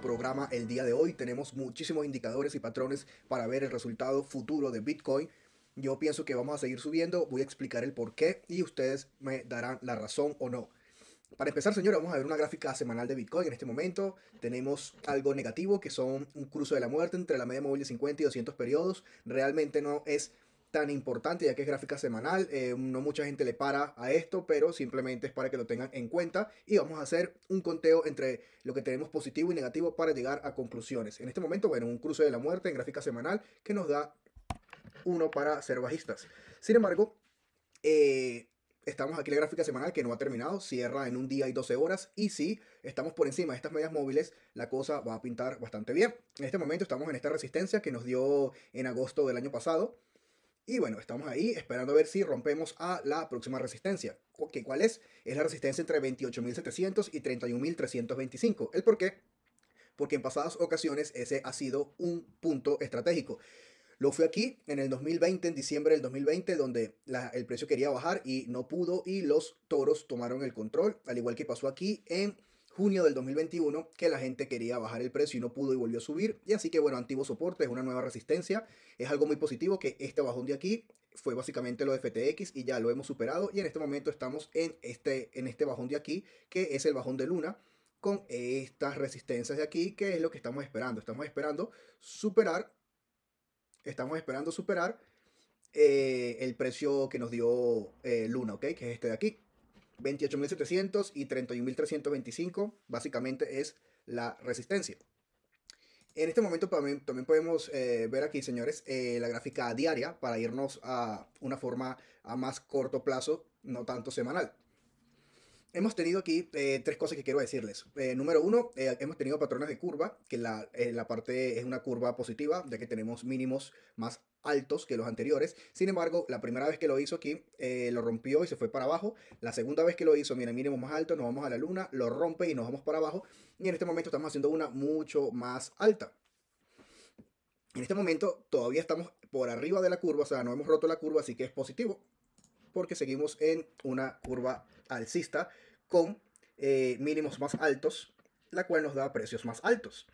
programa el día de hoy. Tenemos muchísimos indicadores y patrones para ver el resultado futuro de Bitcoin. Yo pienso que vamos a seguir subiendo, voy a explicar el por qué y ustedes me darán la razón o no. Para empezar, señora, vamos a ver una gráfica semanal de Bitcoin. En este momento tenemos algo negativo, que son un cruce de la muerte entre la media móvil de 50 y 200 periodos. Realmente no es tan importante, ya que es gráfica semanal. Eh, no mucha gente le para a esto, pero simplemente es para que lo tengan en cuenta. Y vamos a hacer un conteo entre lo que tenemos positivo y negativo para llegar a conclusiones. En este momento, bueno, un cruce de la muerte en gráfica semanal que nos da uno para ser bajistas. Sin embargo, eh, estamos aquí en la gráfica semanal que no ha terminado, cierra en un día y 12 horas. Y si estamos por encima de estas medias móviles, la cosa va a pintar bastante bien. En este momento estamos en esta resistencia que nos dio en agosto del año pasado. Y bueno, estamos ahí esperando a ver si rompemos a la próxima resistencia. ¿Qué, ¿Cuál es? Es la resistencia entre 28.700 y 31.325. ¿El por qué? Porque en pasadas ocasiones ese ha sido un punto estratégico. Lo fue aquí en el 2020, en diciembre del 2020, donde el precio quería bajar y no pudo y los toros tomaron el control, al igual que pasó aquí en junio del 2021 que la gente quería bajar el precio y no pudo y volvió a subir. Y así que bueno, antiguo soporte es una nueva resistencia. Es algo muy positivo que este bajón de aquí fue básicamente lo de FTX y ya lo hemos superado. Y en este momento estamos en este, en este bajón de aquí, que es el bajón de Luna, con estas resistencias de aquí, que es lo que estamos esperando. Estamos esperando superar, estamos esperando superar eh, el precio que nos dio eh, Luna, ¿ok? Que es este de aquí. 28.700 y 31.325 básicamente es la resistencia. En este momento también, podemos eh, ver aquí, señores, eh, la gráfica diaria para irnos a una forma a más corto plazo, no tanto semanal. Hemos tenido aquí eh, tres cosas que quiero decirles. Eh, número uno, eh, hemos tenido patrones de curva, que la, parte es una curva positiva, ya que tenemos mínimos más altos que los anteriores. Sin embargo, la primera vez que lo hizo aquí, lo rompió y se fue para abajo. La segunda vez que lo hizo, mira, mínimo más alto, nos vamos a la luna, lo rompe y nos vamos para abajo. Y en este momento estamos haciendo una mucho más alta. En este momento todavía estamos por arriba de la curva, o sea, no hemos roto la curva, así que es positivo porque seguimos en una curva alcista con eh, mínimos más altos, la cual nos da precios más altos.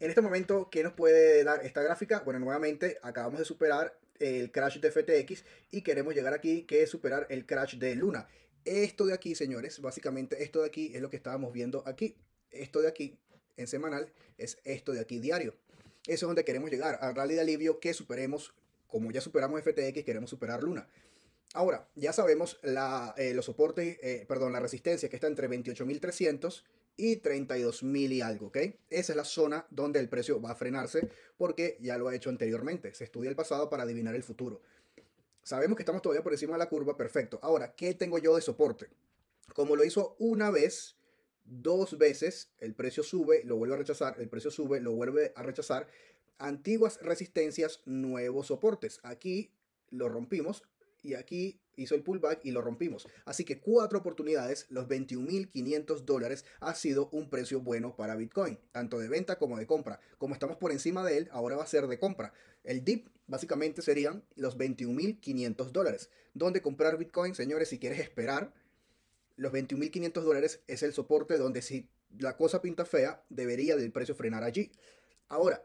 En este momento, ¿qué nos puede dar esta gráfica? Bueno, nuevamente acabamos de superar el crash de FTX y queremos llegar aquí, que es superar el crash de Luna. Esto de aquí, señores, básicamente esto de aquí es lo que estábamos viendo aquí. Esto de aquí en semanal es esto de aquí diario. Eso es donde queremos llegar, al rally de alivio que superemos, como ya superamos FTX, queremos superar Luna. Ahora, ya sabemos la, eh, los soportes, eh, perdón, la resistencia que está entre 28.300 y 32.000 y algo, ¿ok? Esa es la zona donde el precio va a frenarse porque ya lo ha hecho anteriormente. Se estudia el pasado para adivinar el futuro. Sabemos que estamos todavía por encima de la curva, perfecto. Ahora, ¿qué tengo yo de soporte? Como lo hizo una vez, dos veces, el precio sube, lo vuelve a rechazar, el precio sube, lo vuelve a rechazar. Antiguas resistencias, nuevos soportes. Aquí lo rompimos, y aquí hizo el pullback y lo rompimos. Así que cuatro oportunidades, los 21.500 dólares ha sido un precio bueno para Bitcoin, tanto de venta como de compra. Como estamos por encima de él, ahora va a ser de compra. El dip básicamente serían los 21.500 dólares. ¿Dónde comprar Bitcoin, señores? Si quieres esperar, los 21.500 dólares es el soporte donde si la cosa pinta fea, debería del precio frenar allí. Ahora,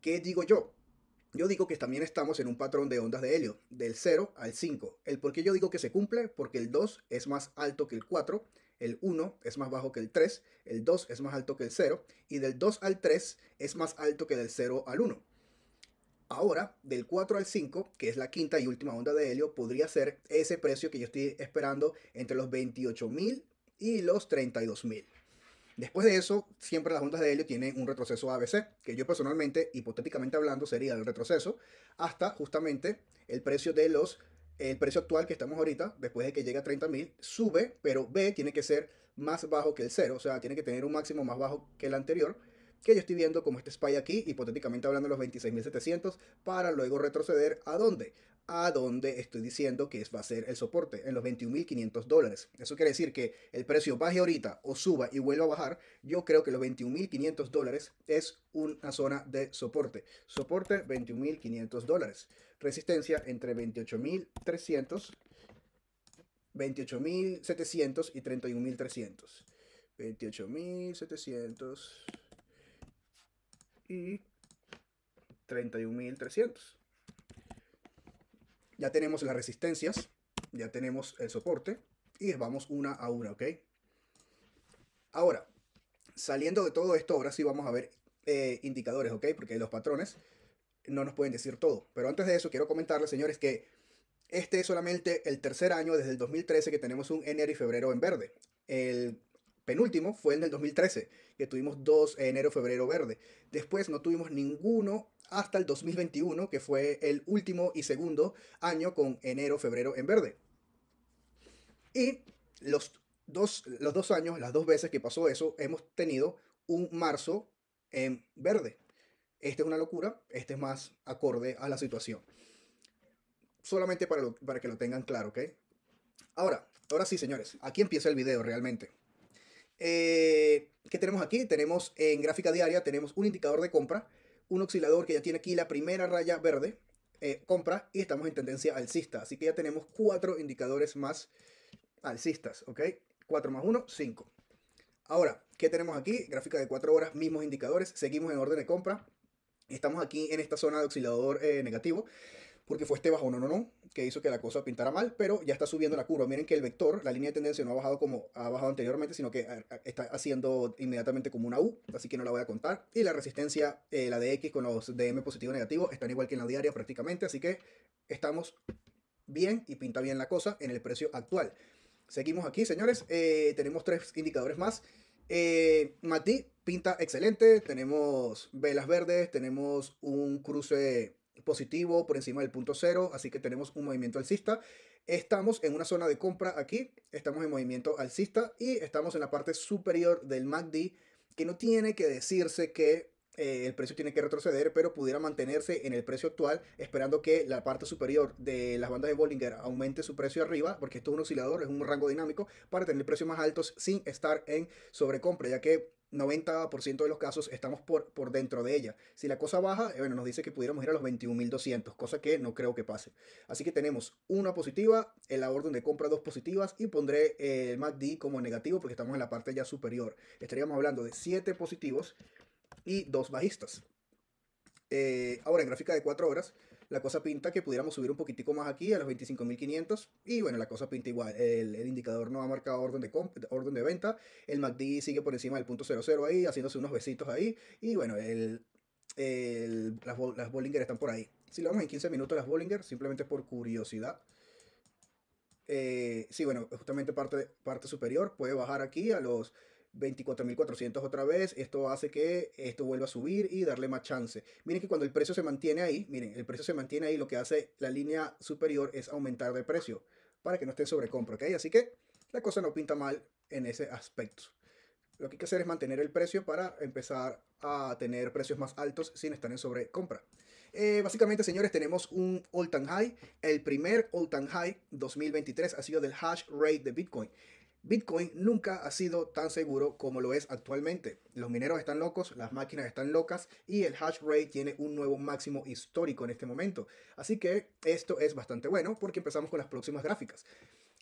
¿qué digo yo? yo digo que también estamos en un patrón de ondas de helio, del 0 al 5. El por qué yo digo que se cumple, porque el 2 es más alto que el 4, el 1 es más bajo que el 3, el 2 es más alto que el 0, y del 2 al 3 es más alto que del 0 al 1. Ahora, del 4 al 5, que es la quinta y última onda de helio, podría ser ese precio que yo estoy esperando entre los 28.000 y los 32.000. Después de eso, siempre las ondas de ello tienen un retroceso ABC, que yo personalmente, hipotéticamente hablando, sería el retroceso hasta justamente el precio de los el precio actual que estamos ahorita, después de que llega a 30.000, sube, pero B tiene que ser más bajo que el cero, o sea, tiene que tener un máximo más bajo que el anterior, que yo estoy viendo como este SPY aquí, hipotéticamente hablando los 26.700, para luego retroceder a dónde? a donde estoy diciendo que va a ser el soporte, en los 21.500 dólares. Eso quiere decir que el precio baje ahorita o suba y vuelva a bajar, yo creo que los 21.500 dólares es una zona de soporte. Soporte 21.500 dólares. Resistencia entre 28.300, 28.700 y 31.300. 28.700 y 31.300. Ya tenemos las resistencias, ya tenemos el soporte y vamos una a una, ¿ok? Ahora, saliendo de todo esto, ahora sí vamos a ver eh, indicadores, ¿ok? Porque los patrones no nos pueden decir todo. Pero antes de eso, quiero comentarles, señores, que este es solamente el tercer año desde el 2013 que tenemos un enero y febrero en verde. El penúltimo fue el del 2013, que tuvimos dos enero-febrero verde. Después no tuvimos ninguno hasta el 2021, que fue el último y segundo año con enero-febrero en verde. Y los dos, los dos años, las dos veces que pasó eso, hemos tenido un marzo en verde. Esta es una locura, este es más acorde a la situación. Solamente para, para que lo tengan claro, ¿ok? Ahora, ahora sí, señores, aquí empieza el video realmente. Eh, ¿Qué tenemos aquí? Tenemos en gráfica diaria, tenemos un indicador de compra, un oscilador que ya tiene aquí la primera raya verde, eh, compra, y estamos en tendencia alcista. Así que ya tenemos cuatro indicadores más alcistas, ¿ok? 4 más uno, cinco. Ahora, ¿qué tenemos aquí? Gráfica de cuatro horas, mismos indicadores, seguimos en orden de compra. Estamos aquí en esta zona de oscilador eh, negativo porque fue este bajo, no, no, no, que hizo que la cosa pintara mal, pero ya está subiendo la curva. Miren que el vector, la línea de tendencia no ha bajado como ha bajado anteriormente, sino que está haciendo inmediatamente como una U, así que no la voy a contar. Y la resistencia, eh, la de X con los DM positivo y negativo, están igual que en la diaria prácticamente, así que estamos bien y pinta bien la cosa en el precio actual. Seguimos aquí, señores. Eh, tenemos tres indicadores más. Eh, Mati pinta excelente. Tenemos velas verdes. Tenemos un cruce positivo por encima del punto cero, así que tenemos un movimiento alcista. Estamos en una zona de compra aquí, estamos en movimiento alcista y estamos en la parte superior del MACD, que no tiene que decirse que eh, el precio tiene que retroceder, pero pudiera mantenerse en el precio actual, esperando que la parte superior de las bandas de Bollinger aumente su precio arriba, porque esto es un oscilador, es un rango dinámico, para tener precios más altos sin estar en sobrecompra, ya que 90% de los casos estamos por, por dentro de ella. Si la cosa baja, eh, bueno, nos dice que pudiéramos ir a los 21.200, cosa que no creo que pase. Así que tenemos una positiva, en la orden de compra dos positivas y pondré eh, el MACD como negativo porque estamos en la parte ya superior. Estaríamos hablando de siete positivos y dos bajistas. Eh, ahora, en gráfica de 4 horas, la cosa pinta que pudiéramos subir un poquitico más aquí a los 25.500. Y bueno, la cosa pinta igual. El, indicador no ha marcado orden de, orden de venta. El MACD sigue por encima del punto 00 ahí, haciéndose unos besitos ahí. Y bueno, el, las, Bollinger están por ahí. Si lo vamos en 15 minutos las Bollinger, simplemente por curiosidad. Eh, sí, bueno, justamente parte, parte superior puede bajar aquí a los 24.400 otra vez. Esto hace que esto vuelva a subir y darle más chance. Miren que cuando el precio se mantiene ahí, miren, el precio se mantiene ahí, lo que hace la línea superior es aumentar de precio para que no esté sobrecompra, ¿ok? Así que la cosa no pinta mal en ese aspecto. Lo que hay que hacer es mantener el precio para empezar a tener precios más altos sin estar en sobrecompra. Eh, básicamente, señores, tenemos un all-time high. El primer all-time high 2023 ha sido del hash rate de Bitcoin. Bitcoin nunca ha sido tan seguro como lo es actualmente. Los mineros están locos, las máquinas están locas y el hash rate tiene un nuevo máximo histórico en este momento. Así que esto es bastante bueno porque empezamos con las próximas gráficas.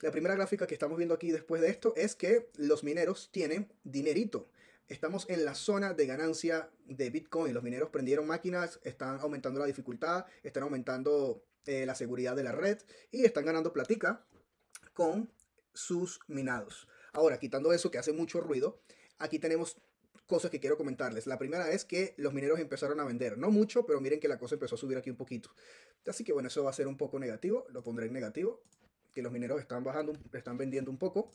La primera gráfica que estamos viendo aquí después de esto es que los mineros tienen dinerito. Estamos en la zona de ganancia de Bitcoin. Los mineros prendieron máquinas, están aumentando la dificultad, están aumentando eh, la seguridad de la red y están ganando platica con sus minados. Ahora, quitando eso que hace mucho ruido, aquí tenemos cosas que quiero comentarles. La primera es que los mineros empezaron a vender, no mucho, pero miren que la cosa empezó a subir aquí un poquito. Así que bueno, eso va a ser un poco negativo, lo pondré en negativo, que los mineros están bajando, están vendiendo un poco.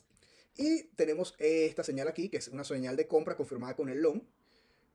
Y tenemos esta señal aquí, que es una señal de compra confirmada con el long,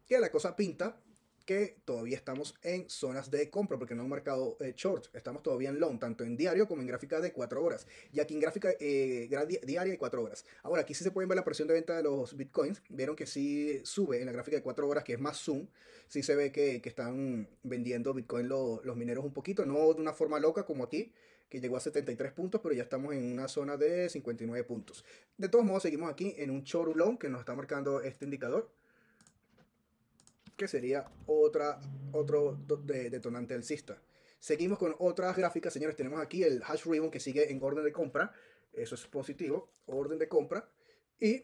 que la cosa pinta que todavía estamos en zonas de compra porque no han marcado eh, short. Estamos todavía en long, tanto en diario como en gráfica de 4 horas. Y aquí en gráfica eh, diaria de 4 horas. Ahora, aquí sí se puede ver la presión de venta de los bitcoins. Vieron que sí sube en la gráfica de 4 horas, que es más zoom. Sí se ve que, están vendiendo bitcoin los mineros un poquito. No de una forma loca como aquí, que llegó a 73 puntos, pero ya estamos en una zona de 59 puntos. De todos modos, seguimos aquí en un short long que nos está marcando este indicador que sería otra, otro detonante detonante alcista. Seguimos con otras gráficas, señores. Tenemos aquí el hash ribbon que sigue en orden de compra. Eso es positivo, orden de compra. Y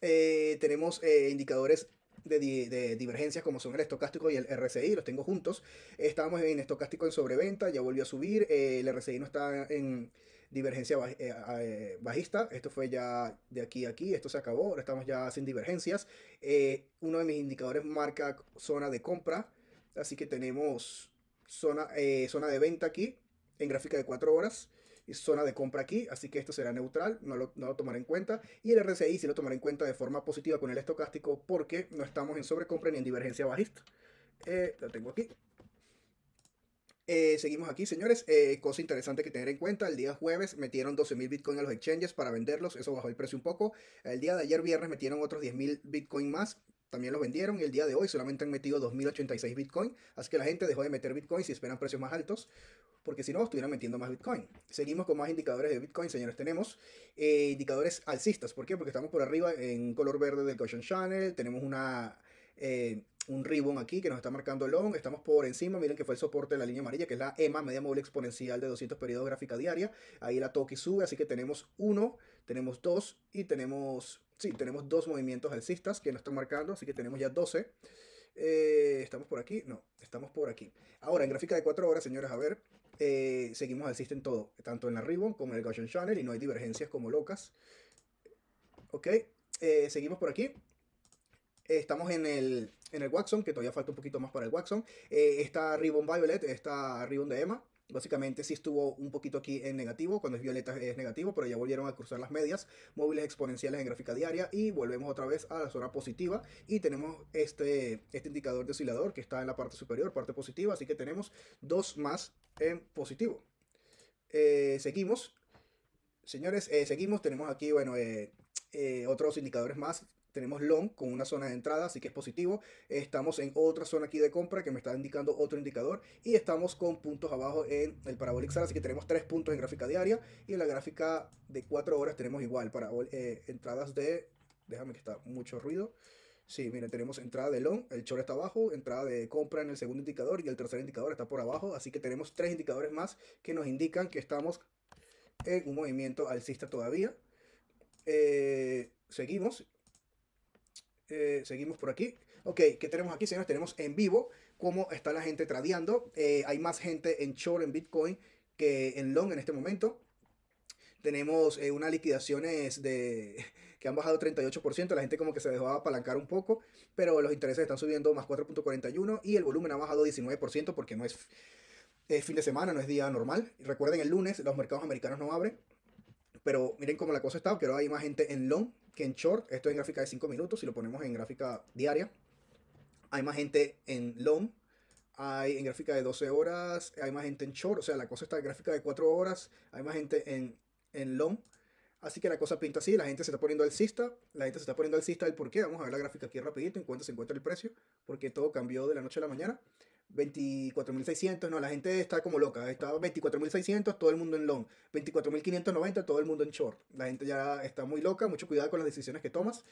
eh, tenemos eh, indicadores de, divergencias como son el estocástico y el RSI, los tengo juntos. Estábamos en estocástico en sobreventa, ya volvió a subir, eh, el RSI no está en divergencia eh, eh, bajista, esto fue ya de aquí a aquí, esto se acabó, ahora estamos ya sin divergencias. uno de mis indicadores marca zona de compra, así que tenemos zona, zona de venta aquí en gráfica de 4 horas zona de compra aquí, así que esto será neutral, no lo, no tomaré en cuenta. Y el RSI sí lo tomaré en cuenta de forma positiva con el estocástico porque no estamos en sobrecompra ni en divergencia bajista. Eh, La tengo aquí. Eh, seguimos aquí, señores. Eh, cosa interesante que tener en cuenta: el día jueves metieron 12.000 Bitcoin en los exchanges para venderlos, eso bajó el precio un poco. El día de ayer, viernes, metieron otros 10.000 Bitcoin más también los vendieron y el día de hoy solamente han metido 2.086 Bitcoin. Así que la gente dejó de meter Bitcoin si esperan precios más altos, porque si no, estuvieran metiendo más Bitcoin. Seguimos con más indicadores de Bitcoin, señores. Tenemos eh, indicadores alcistas. ¿Por qué? Porque estamos por arriba en color verde del Caution Channel. Tenemos una... Eh, un ribbon aquí que nos está marcando long, estamos por encima, miren que fue el soporte de la línea amarilla, que es la EMA, media móvil exponencial de 200 periodos gráfica diaria, ahí la toki sube, así que tenemos uno, tenemos dos y tenemos sí, tenemos dos movimientos alcistas que nos están marcando, así que tenemos ya 12. Eh, ¿Estamos por aquí? No, estamos por aquí. Ahora, en gráfica de 4 horas, señores, a ver, eh, seguimos alcista en todo, tanto en la Ribbon como en el Gaussian Channel, y no hay divergencias como locas. Ok, eh, seguimos por aquí. Estamos en el, en el Waxon, que todavía falta un poquito más para el Waxon. esta Ribbon Violet, esta Ribbon de Emma, Básicamente sí estuvo un poquito aquí en negativo, cuando es violeta es negativo, pero ya volvieron a cruzar las medias, móviles exponenciales en gráfica diaria y volvemos otra vez a la zona positiva y tenemos este, este indicador de oscilador que está en la parte superior, parte positiva, así que tenemos dos más en positivo. Eh, seguimos, señores, eh, seguimos, tenemos aquí, bueno, eh, otros indicadores más tenemos long con una zona de entrada, así que es positivo. Estamos en otra zona aquí de compra que me está indicando otro indicador. Y estamos con puntos abajo en el parabolic así que tenemos tres puntos en gráfica diaria. Y en la gráfica de cuatro horas tenemos igual para eh, entradas de... Déjame que está mucho ruido. Sí, miren, tenemos entrada de long, el short está abajo, entrada de compra en el segundo indicador y el tercer indicador está por abajo. Así que tenemos tres indicadores más que nos indican que estamos en un movimiento alcista todavía. Eh, seguimos eh, seguimos por aquí. Ok, ¿qué tenemos aquí, señores? Tenemos en vivo cómo está la gente tradeando. Eh, hay más gente en short en Bitcoin que en long en este momento. Tenemos eh, unas liquidaciones de, que han bajado 38%. La gente como que se dejó apalancar un poco, pero los intereses están subiendo más 4.41 y el volumen ha bajado 19% porque no es fin de semana, no es día normal. Recuerden, el lunes los mercados americanos no abren. Pero miren cómo la cosa está, que hay más gente en long que en short. Esto es en gráfica de 5 minutos, si lo ponemos en gráfica diaria. Hay más gente en long, hay en gráfica de 12 horas, hay más gente en short. O sea, la cosa está en gráfica de 4 horas, hay más gente en, en long. Así que la cosa pinta así, la gente se está poniendo cista, la gente se está poniendo alcista del por qué. Vamos a ver la gráfica aquí rapidito, en cuanto se encuentra el precio, porque todo cambió de la noche a la mañana. 24.600, no, la gente está como loca, está 24.600, todo el mundo en long, 24.590, todo el mundo en short, la gente ya está muy loca, mucho cuidado con las decisiones que tomas.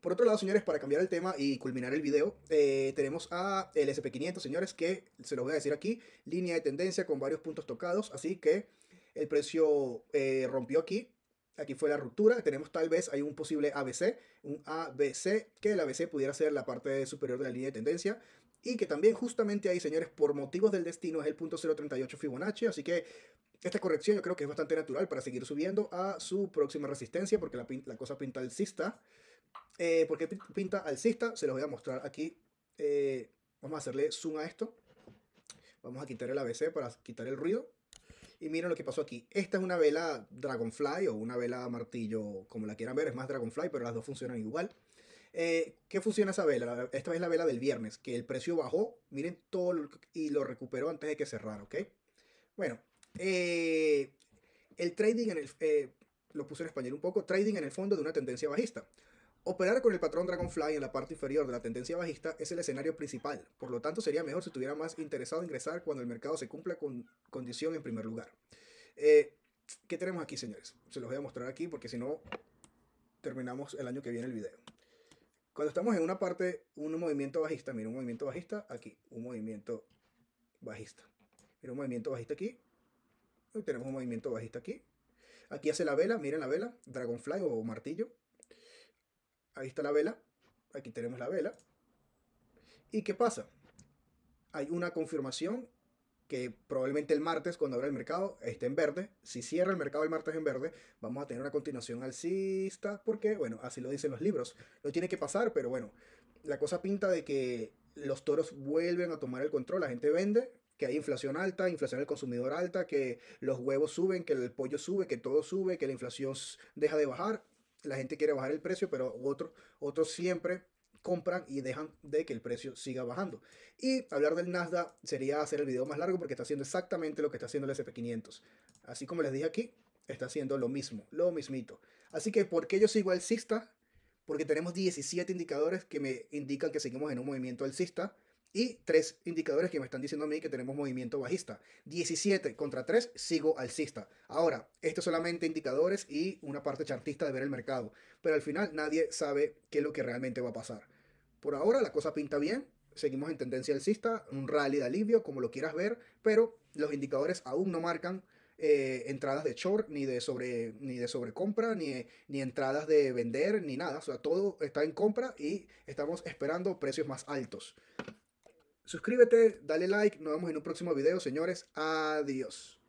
Por otro lado, señores, para cambiar el tema y culminar el video, eh, tenemos a el SP500, señores, que se los voy a decir aquí, línea de tendencia con varios puntos tocados, así que el precio eh, rompió aquí, aquí fue la ruptura, tenemos tal vez, hay un posible ABC, un ABC, que el ABC pudiera ser la parte superior de la línea de tendencia, y que también justamente ahí, señores, por motivos del destino es el punto 038 Fibonacci, así que esta corrección yo creo que es bastante natural para seguir subiendo a su próxima resistencia, porque la, cosa pinta alcista. Eh, porque pinta alcista, se los voy a mostrar aquí. Eh, vamos a hacerle zoom a esto. Vamos a quitar el ABC para quitar el ruido. Y miren lo que pasó aquí. Esta es una vela Dragonfly o una vela martillo, como la quieran ver, es más Dragonfly, pero las dos funcionan igual. Eh, ¿Qué funciona esa vela? Esta es la vela del viernes, que el precio bajó, miren todo y lo recuperó antes de que cerrara, ¿ok? Bueno, eh, el trading en el... Eh, lo puse en español un poco, trading en el fondo de una tendencia bajista. Operar con el patrón Dragonfly en la parte inferior de la tendencia bajista es el escenario principal, por lo tanto sería mejor si estuviera más interesado en ingresar cuando el mercado se cumpla con condición en primer lugar. ¿Qué tenemos aquí, señores? Se los voy a mostrar aquí porque si no, terminamos el año que viene el video. Cuando estamos en una parte, un movimiento bajista, mira un movimiento bajista aquí, un movimiento bajista. Mira un movimiento bajista aquí. Y tenemos un movimiento bajista aquí. Aquí hace la vela, miren la vela, dragonfly o martillo. Ahí está la vela. Aquí tenemos la vela. ¿Y qué pasa? Hay una confirmación que probablemente el martes, cuando abra el mercado, esté en verde. Si cierra el mercado el martes en verde, vamos a tener una continuación alcista, porque, bueno, así lo dicen los libros. No tiene que pasar, pero bueno, la cosa pinta de que los toros vuelven a tomar el control, la gente vende, que hay inflación alta, inflación del consumidor alta, que los huevos suben, que el pollo sube, que todo sube, que la inflación deja de bajar. La gente quiere bajar el precio, pero otros otro siempre compran y dejan de que el precio siga bajando. Y hablar del Nasdaq sería hacer el video más largo porque está haciendo exactamente lo que está haciendo el SP500. Así como les dije aquí, está haciendo lo mismo, lo mismito. Así que, ¿por qué yo sigo alcista? Porque tenemos 17 indicadores que me indican que seguimos en un movimiento alcista y tres indicadores que me están diciendo a mí que tenemos movimiento bajista. 17 contra 3, sigo alcista. Ahora, esto es solamente indicadores y una parte chartista de ver el mercado. Pero al final nadie sabe qué es lo que realmente va a pasar. Por ahora la cosa pinta bien. Seguimos en tendencia alcista, un rally de alivio, como lo quieras ver. Pero los indicadores aún no marcan eh, entradas de short, ni de sobre ni de sobrecompra, ni, ni entradas de vender, ni nada. O sea, todo está en compra y estamos esperando precios más altos. Suscríbete, dale like, nos vemos en un próximo video, señores. Adiós.